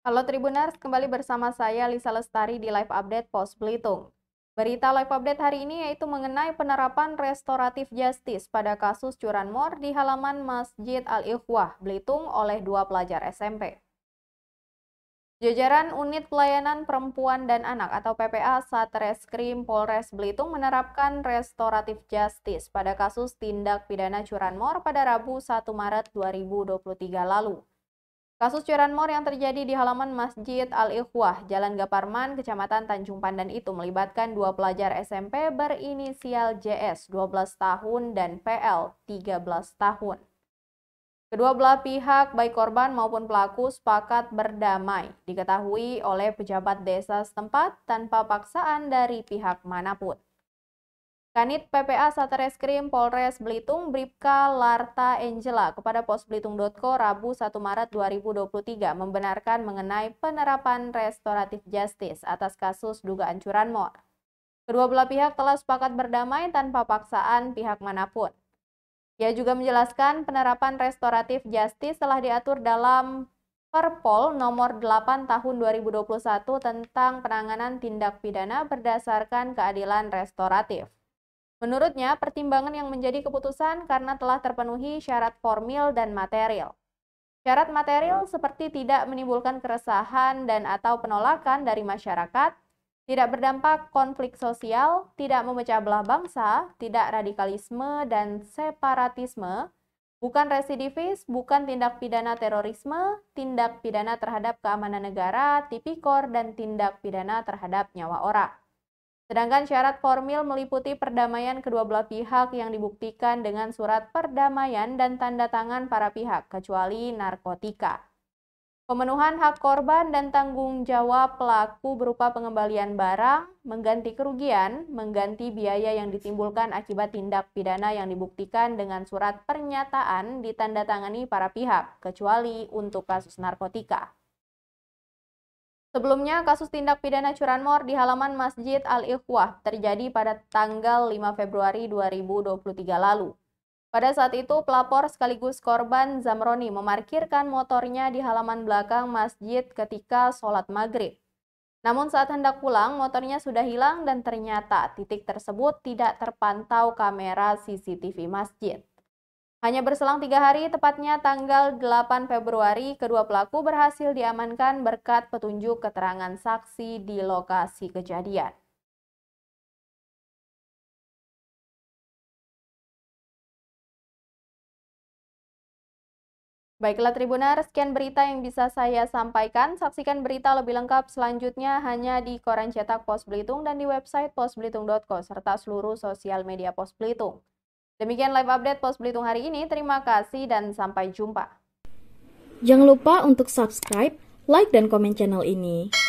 Halo Tribuners, kembali bersama saya Lisa Lestari di Live Update Pos Belitung. Berita live update hari ini yaitu mengenai penerapan restoratif justice pada kasus curanmor di halaman Masjid Al-Ikhwah, Belitung oleh dua pelajar SMP. Jajaran Unit Pelayanan Perempuan dan Anak atau PPA Satreskrim Polres Belitung menerapkan restoratif justice pada kasus tindak pidana curanmor pada Rabu 1 Maret 2023 lalu. Kasus curanmor yang terjadi di halaman Masjid Al-Ikhwah, Jalan Gaparman, Kecamatan Tanjung Pandan itu melibatkan dua pelajar SMP berinisial JS 12 tahun dan PL 13 tahun. Kedua belah pihak, baik korban maupun pelaku, sepakat berdamai, diketahui oleh pejabat desa setempat tanpa paksaan dari pihak manapun. Kanit PPA Satreskrim Polres Belitung Bripka Larta Angela kepada posbelitung.co Rabu 1 Maret 2023 membenarkan mengenai penerapan restoratif justice atas kasus dugaan curanmor. Kedua belah pihak telah sepakat berdamai tanpa paksaan pihak manapun. Ia juga menjelaskan penerapan restoratif justice telah diatur dalam Perpol nomor 8 tahun 2021 tentang penanganan tindak pidana berdasarkan keadilan restoratif. Menurutnya, pertimbangan yang menjadi keputusan karena telah terpenuhi syarat formil dan material. Syarat material seperti tidak menimbulkan keresahan dan atau penolakan dari masyarakat, tidak berdampak konflik sosial, tidak memecah belah bangsa, tidak radikalisme dan separatisme, bukan residivis, bukan tindak pidana terorisme, tindak pidana terhadap keamanan negara, tipikor, dan tindak pidana terhadap nyawa orang. Sedangkan syarat formil meliputi perdamaian kedua belah pihak yang dibuktikan dengan surat perdamaian dan tanda tangan para pihak, kecuali narkotika. Pemenuhan hak korban dan tanggung jawab pelaku berupa pengembalian barang, mengganti kerugian, mengganti biaya yang ditimbulkan akibat tindak pidana yang dibuktikan dengan surat pernyataan ditandatangani para pihak, kecuali untuk kasus narkotika. Sebelumnya, kasus tindak pidana curanmor di halaman Masjid Al-Ikhwah terjadi pada tanggal 5 Februari 2023 lalu. Pada saat itu, pelapor sekaligus korban Zamroni memarkirkan motornya di halaman belakang masjid ketika sholat maghrib. Namun saat hendak pulang, motornya sudah hilang dan ternyata titik tersebut tidak terpantau kamera CCTV masjid. Hanya berselang tiga hari, tepatnya tanggal 8 Februari, kedua pelaku berhasil diamankan berkat petunjuk keterangan saksi di lokasi kejadian. Baiklah Tribunar, sekian berita yang bisa saya sampaikan. Saksikan berita lebih lengkap selanjutnya hanya di koran cetak Pos Belitung dan di website posbelitung.co serta seluruh sosial media Pos Belitung. Demikian live update Pos Belitung hari ini. Terima kasih dan sampai jumpa. Jangan lupa untuk subscribe, like, dan komen channel ini.